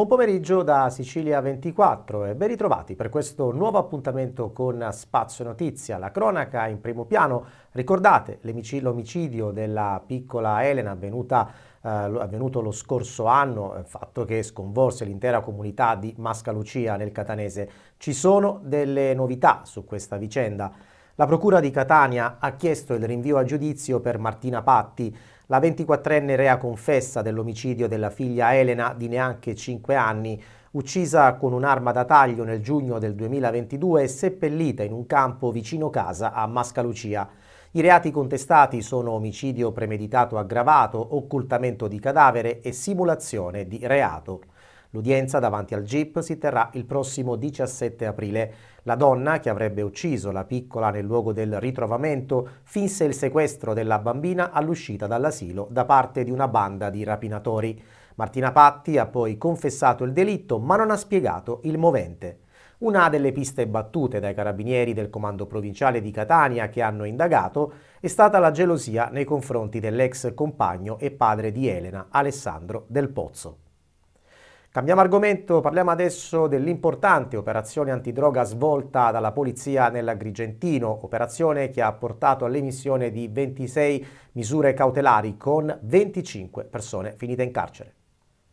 Buon pomeriggio da Sicilia 24 e ben ritrovati per questo nuovo appuntamento con Spazio Notizia, la cronaca in primo piano. Ricordate l'omicidio della piccola Elena avvenuta eh, avvenuto lo scorso anno, eh, fatto che sconvolse l'intera comunità di Mascalucia nel Catanese. Ci sono delle novità su questa vicenda. La Procura di Catania ha chiesto il rinvio a giudizio per Martina Patti. La 24enne rea confessa dell'omicidio della figlia Elena di neanche 5 anni, uccisa con un'arma da taglio nel giugno del 2022 e seppellita in un campo vicino casa a Mascalucia. I reati contestati sono omicidio premeditato aggravato, occultamento di cadavere e simulazione di reato. L'udienza davanti al GIP si terrà il prossimo 17 aprile. La donna, che avrebbe ucciso la piccola nel luogo del ritrovamento, finse il sequestro della bambina all'uscita dall'asilo da parte di una banda di rapinatori. Martina Patti ha poi confessato il delitto ma non ha spiegato il movente. Una delle piste battute dai carabinieri del comando provinciale di Catania che hanno indagato è stata la gelosia nei confronti dell'ex compagno e padre di Elena, Alessandro Del Pozzo. Cambiamo argomento, parliamo adesso dell'importante operazione antidroga svolta dalla polizia nell'Agrigentino, operazione che ha portato all'emissione di 26 misure cautelari con 25 persone finite in carcere.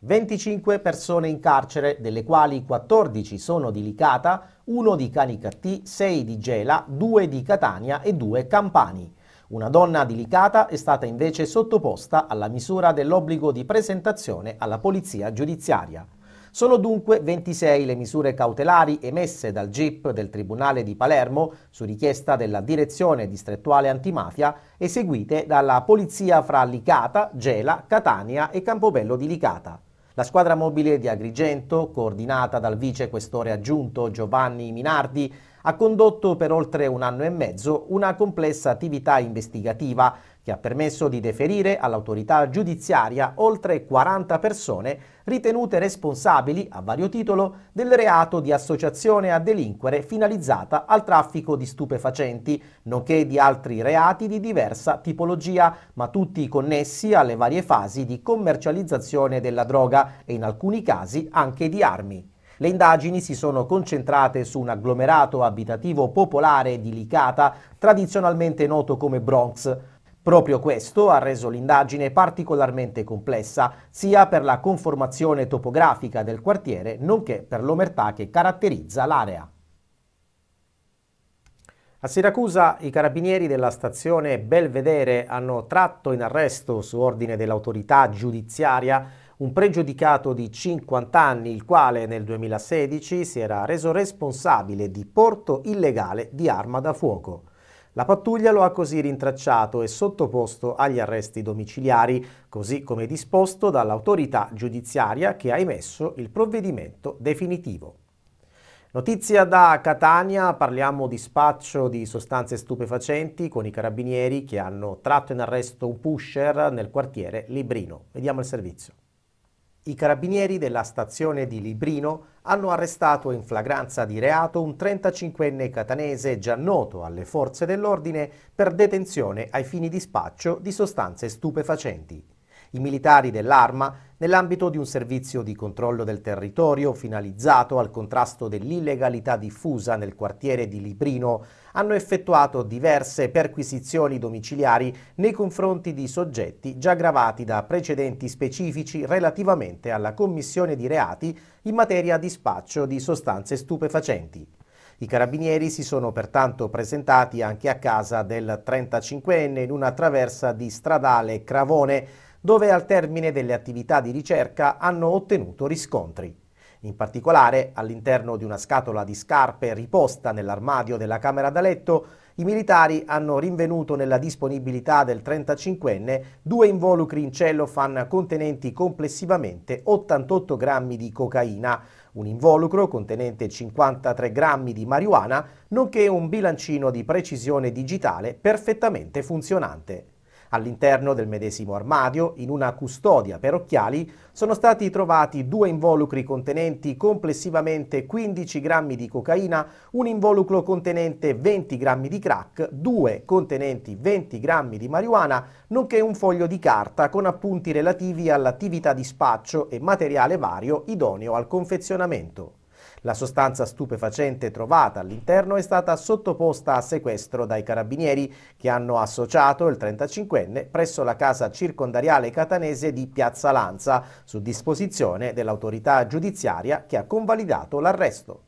25 persone in carcere, delle quali 14 sono di Licata, 1 di Canicattì, 6 di Gela, 2 di Catania e 2 Campani. Una donna delicata è stata invece sottoposta alla misura dell'obbligo di presentazione alla polizia giudiziaria. Sono dunque 26 le misure cautelari emesse dal GIP del Tribunale di Palermo su richiesta della Direzione Distrettuale Antimafia eseguite dalla Polizia fra Licata, Gela, Catania e Campobello di Licata. La squadra mobile di Agrigento, coordinata dal vicequestore aggiunto Giovanni Minardi, ha condotto per oltre un anno e mezzo una complessa attività investigativa che ha permesso di deferire all'autorità giudiziaria oltre 40 persone ritenute responsabili a vario titolo del reato di associazione a delinquere finalizzata al traffico di stupefacenti, nonché di altri reati di diversa tipologia, ma tutti connessi alle varie fasi di commercializzazione della droga e in alcuni casi anche di armi. Le indagini si sono concentrate su un agglomerato abitativo popolare di Licata, tradizionalmente noto come Bronx. Proprio questo ha reso l'indagine particolarmente complessa, sia per la conformazione topografica del quartiere, nonché per l'omertà che caratterizza l'area. A Siracusa i carabinieri della stazione Belvedere hanno tratto in arresto su ordine dell'autorità giudiziaria un pregiudicato di 50 anni il quale nel 2016 si era reso responsabile di porto illegale di arma da fuoco. La pattuglia lo ha così rintracciato e sottoposto agli arresti domiciliari, così come disposto dall'autorità giudiziaria che ha emesso il provvedimento definitivo. Notizia da Catania, parliamo di spaccio di sostanze stupefacenti con i carabinieri che hanno tratto in arresto un pusher nel quartiere Librino. Vediamo il servizio. I carabinieri della stazione di Librino hanno arrestato in flagranza di reato un 35enne catanese già noto alle forze dell'ordine per detenzione ai fini di spaccio di sostanze stupefacenti i militari dell'Arma nell'ambito di un servizio di controllo del territorio finalizzato al contrasto dell'illegalità diffusa nel quartiere di Librino, hanno effettuato diverse perquisizioni domiciliari nei confronti di soggetti già gravati da precedenti specifici relativamente alla commissione di reati in materia di spaccio di sostanze stupefacenti. I carabinieri si sono pertanto presentati anche a casa del 35enne in una traversa di stradale Cravone, dove al termine delle attività di ricerca hanno ottenuto riscontri. In particolare, all'interno di una scatola di scarpe riposta nell'armadio della camera da letto, i militari hanno rinvenuto nella disponibilità del 35enne due involucri in cellofan contenenti complessivamente 88 grammi di cocaina, un involucro contenente 53 grammi di marijuana, nonché un bilancino di precisione digitale perfettamente funzionante. All'interno del medesimo armadio, in una custodia per occhiali, sono stati trovati due involucri contenenti complessivamente 15 grammi di cocaina, un involucro contenente 20 grammi di crack, due contenenti 20 grammi di marijuana, nonché un foglio di carta con appunti relativi all'attività di spaccio e materiale vario idoneo al confezionamento. La sostanza stupefacente trovata all'interno è stata sottoposta a sequestro dai carabinieri che hanno associato il 35enne presso la casa circondariale catanese di Piazza Lanza su disposizione dell'autorità giudiziaria che ha convalidato l'arresto.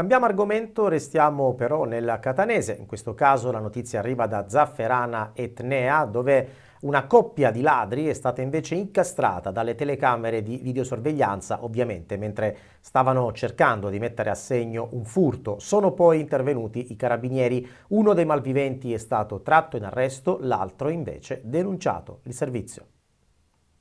Cambiamo argomento, restiamo però nel catanese, in questo caso la notizia arriva da Zafferana Etnea dove una coppia di ladri è stata invece incastrata dalle telecamere di videosorveglianza, ovviamente mentre stavano cercando di mettere a segno un furto. Sono poi intervenuti i carabinieri, uno dei malviventi è stato tratto in arresto, l'altro invece denunciato. Il servizio.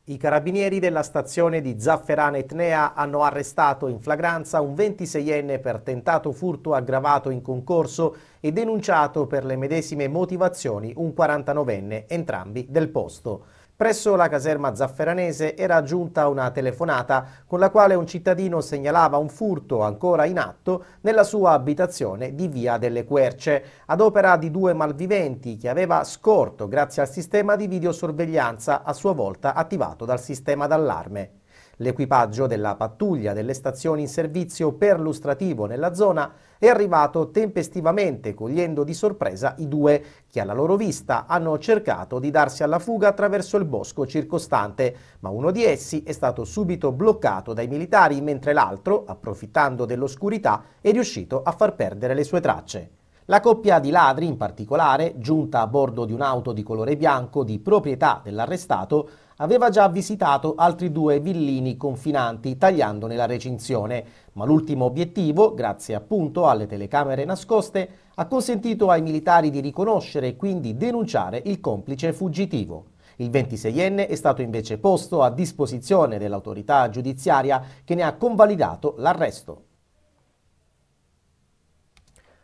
I carabinieri della stazione di Zafferana Etnea hanno arrestato in flagranza un 26enne per tentato furto aggravato in concorso e denunciato per le medesime motivazioni un 49enne, entrambi del posto. Presso la caserma zafferanese era giunta una telefonata con la quale un cittadino segnalava un furto ancora in atto nella sua abitazione di Via delle Querce, ad opera di due malviventi che aveva scorto grazie al sistema di videosorveglianza a sua volta attivato dal sistema d'allarme. L'equipaggio della pattuglia delle stazioni in servizio perlustrativo nella zona è arrivato tempestivamente, cogliendo di sorpresa i due, che alla loro vista hanno cercato di darsi alla fuga attraverso il bosco circostante, ma uno di essi è stato subito bloccato dai militari, mentre l'altro, approfittando dell'oscurità, è riuscito a far perdere le sue tracce. La coppia di ladri, in particolare, giunta a bordo di un'auto di colore bianco di proprietà dell'arrestato, aveva già visitato altri due villini confinanti tagliandone la recinzione, ma l'ultimo obiettivo, grazie appunto alle telecamere nascoste, ha consentito ai militari di riconoscere e quindi denunciare il complice fuggitivo. Il 26enne è stato invece posto a disposizione dell'autorità giudiziaria che ne ha convalidato l'arresto.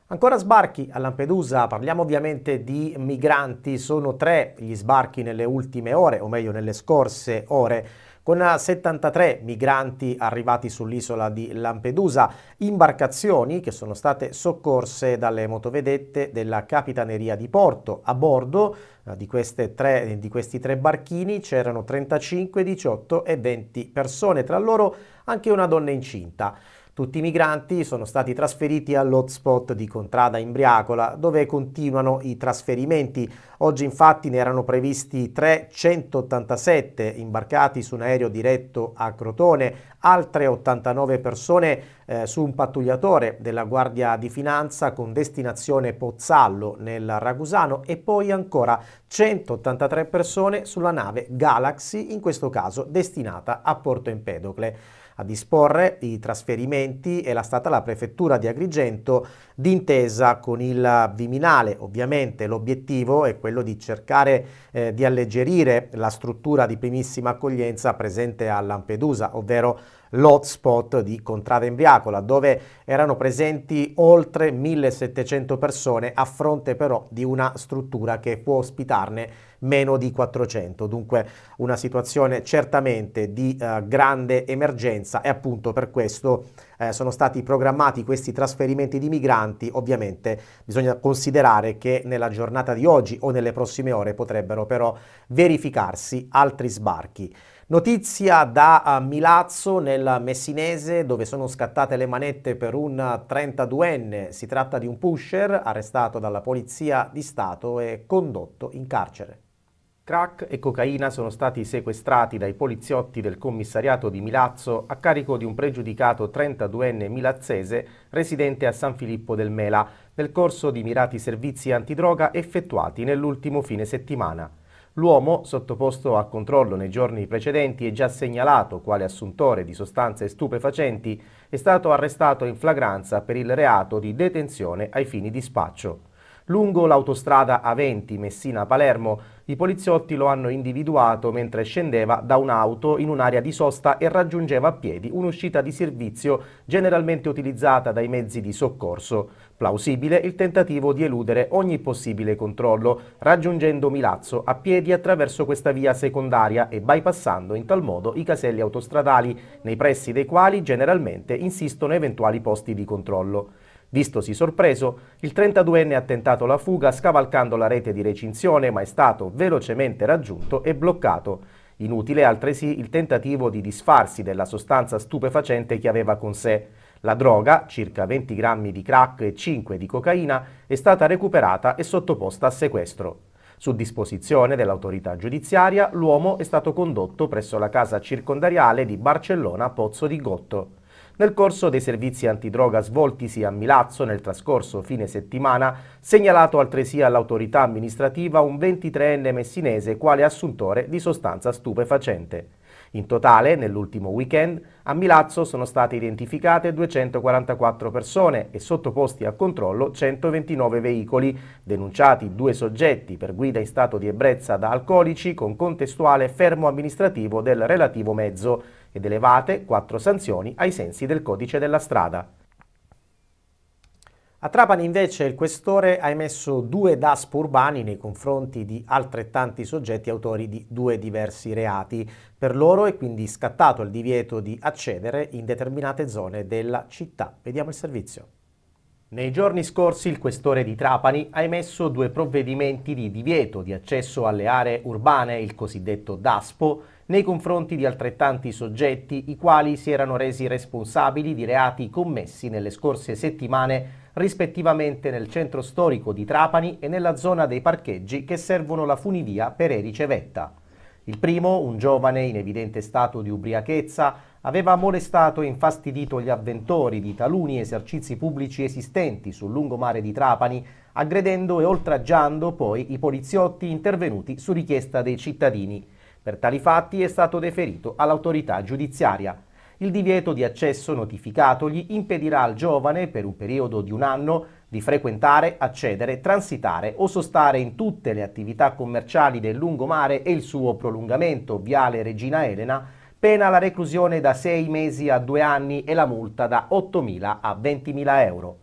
Ancora sbarchi a Lampedusa, parliamo ovviamente di migranti, sono tre gli sbarchi nelle ultime ore, o meglio nelle scorse ore, con 73 migranti arrivati sull'isola di Lampedusa, imbarcazioni che sono state soccorse dalle motovedette della Capitaneria di Porto. A bordo eh, di, tre, di questi tre barchini c'erano 35, 18 e 20 persone, tra loro anche una donna incinta. Tutti i migranti sono stati trasferiti all'hotspot di Contrada Imbriacola, dove continuano i trasferimenti. Oggi infatti ne erano previsti 387 imbarcati su un aereo diretto a Crotone, altre 89 persone eh, su un pattugliatore della Guardia di Finanza con destinazione Pozzallo nel Ragusano e poi ancora 183 persone sulla nave Galaxy, in questo caso destinata a Porto Empedocle a disporre i trasferimenti è la stata la prefettura di Agrigento d'intesa con il Viminale. Ovviamente l'obiettivo è quello di cercare eh, di alleggerire la struttura di primissima accoglienza presente a Lampedusa, ovvero l'hotspot di Contrada Embriacola, dove erano presenti oltre 1700 persone a fronte però di una struttura che può ospitarne meno di 400. Dunque una situazione certamente di eh, grande emergenza e appunto per questo eh, sono stati programmati questi trasferimenti di migranti. Ovviamente bisogna considerare che nella giornata di oggi o nelle prossime ore potrebbero però verificarsi altri sbarchi. Notizia da eh, Milazzo nel Messinese dove sono scattate le manette per un 32enne. Si tratta di un pusher arrestato dalla Polizia di Stato e condotto in carcere. Crack e cocaina sono stati sequestrati dai poliziotti del commissariato di Milazzo a carico di un pregiudicato 32enne milazzese residente a San Filippo del Mela nel corso di mirati servizi antidroga effettuati nell'ultimo fine settimana. L'uomo, sottoposto a controllo nei giorni precedenti e già segnalato quale assuntore di sostanze stupefacenti, è stato arrestato in flagranza per il reato di detenzione ai fini di spaccio. Lungo l'autostrada A20 Messina-Palermo, i poliziotti lo hanno individuato mentre scendeva da un'auto in un'area di sosta e raggiungeva a piedi un'uscita di servizio generalmente utilizzata dai mezzi di soccorso. Plausibile il tentativo di eludere ogni possibile controllo, raggiungendo Milazzo a piedi attraverso questa via secondaria e bypassando in tal modo i caselli autostradali, nei pressi dei quali generalmente insistono eventuali posti di controllo. Vistosi sorpreso, il 32enne ha tentato la fuga scavalcando la rete di recinzione ma è stato velocemente raggiunto e bloccato. Inutile altresì il tentativo di disfarsi della sostanza stupefacente che aveva con sé. La droga, circa 20 grammi di crack e 5 di cocaina, è stata recuperata e sottoposta a sequestro. Su disposizione dell'autorità giudiziaria, l'uomo è stato condotto presso la casa circondariale di Barcellona Pozzo di Gotto. Nel corso dei servizi antidroga svoltisi a Milazzo nel trascorso fine settimana, segnalato altresì all'autorità amministrativa un 23enne messinese quale assuntore di sostanza stupefacente. In totale, nell'ultimo weekend, a Milazzo sono state identificate 244 persone e sottoposti a controllo 129 veicoli, denunciati due soggetti per guida in stato di ebbrezza da alcolici con contestuale fermo amministrativo del relativo mezzo ed elevate quattro sanzioni ai sensi del codice della strada. A Trapani invece il questore ha emesso due DASP urbani nei confronti di altrettanti soggetti autori di due diversi reati. Per loro è quindi scattato il divieto di accedere in determinate zone della città. Vediamo il servizio. Nei giorni scorsi il questore di Trapani ha emesso due provvedimenti di divieto di accesso alle aree urbane, il cosiddetto DASPO, nei confronti di altrettanti soggetti i quali si erano resi responsabili di reati commessi nelle scorse settimane rispettivamente nel centro storico di Trapani e nella zona dei parcheggi che servono la funivia per Erice Vetta. Il primo, un giovane in evidente stato di ubriachezza, aveva molestato e infastidito gli avventori di taluni esercizi pubblici esistenti sul lungomare di Trapani, aggredendo e oltraggiando poi i poliziotti intervenuti su richiesta dei cittadini. Per tali fatti è stato deferito all'autorità giudiziaria. Il divieto di accesso notificatogli impedirà al giovane, per un periodo di un anno, di frequentare, accedere, transitare o sostare in tutte le attività commerciali del lungomare e il suo prolungamento viale Regina Elena, pena la reclusione da sei mesi a due anni e la multa da 8.000 a 20.000 euro.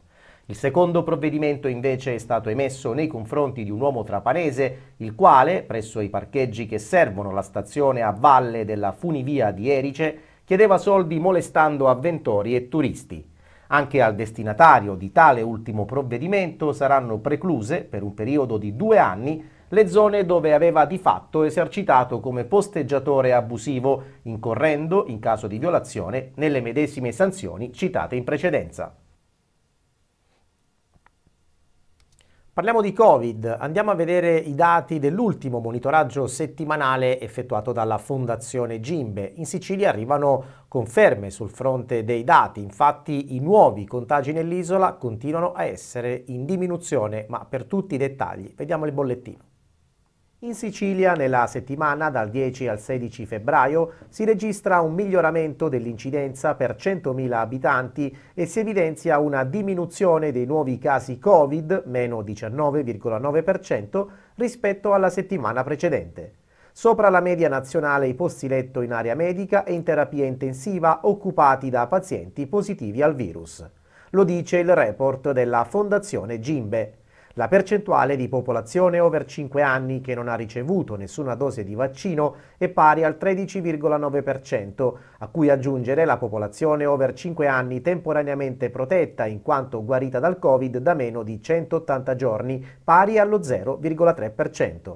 Il secondo provvedimento invece è stato emesso nei confronti di un uomo trapanese, il quale, presso i parcheggi che servono la stazione a valle della funivia di Erice, chiedeva soldi molestando avventori e turisti. Anche al destinatario di tale ultimo provvedimento saranno precluse, per un periodo di due anni, le zone dove aveva di fatto esercitato come posteggiatore abusivo, incorrendo, in caso di violazione, nelle medesime sanzioni citate in precedenza. Parliamo di Covid, andiamo a vedere i dati dell'ultimo monitoraggio settimanale effettuato dalla Fondazione Gimbe. In Sicilia arrivano conferme sul fronte dei dati, infatti i nuovi contagi nell'isola continuano a essere in diminuzione, ma per tutti i dettagli vediamo il bollettino. In Sicilia nella settimana dal 10 al 16 febbraio si registra un miglioramento dell'incidenza per 100.000 abitanti e si evidenzia una diminuzione dei nuovi casi Covid, meno 19,9%, rispetto alla settimana precedente. Sopra la media nazionale i posti letto in area medica e in terapia intensiva occupati da pazienti positivi al virus. Lo dice il report della Fondazione Gimbe. La percentuale di popolazione over 5 anni che non ha ricevuto nessuna dose di vaccino è pari al 13,9%, a cui aggiungere la popolazione over 5 anni temporaneamente protetta in quanto guarita dal Covid da meno di 180 giorni, pari allo 0,3%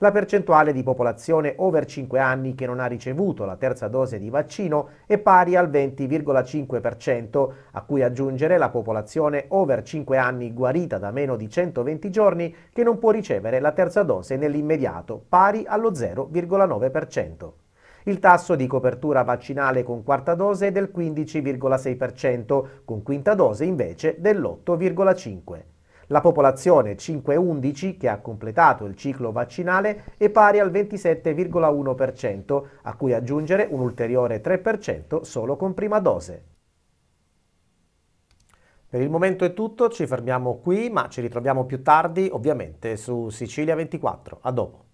la percentuale di popolazione over 5 anni che non ha ricevuto la terza dose di vaccino è pari al 20,5%, a cui aggiungere la popolazione over 5 anni guarita da meno di 120 giorni che non può ricevere la terza dose nell'immediato, pari allo 0,9%. Il tasso di copertura vaccinale con quarta dose è del 15,6%, con quinta dose invece dell'8,5%. La popolazione 5-11 che ha completato il ciclo vaccinale è pari al 27,1%, a cui aggiungere un ulteriore 3% solo con prima dose. Per il momento è tutto, ci fermiamo qui, ma ci ritroviamo più tardi ovviamente su Sicilia 24. A dopo.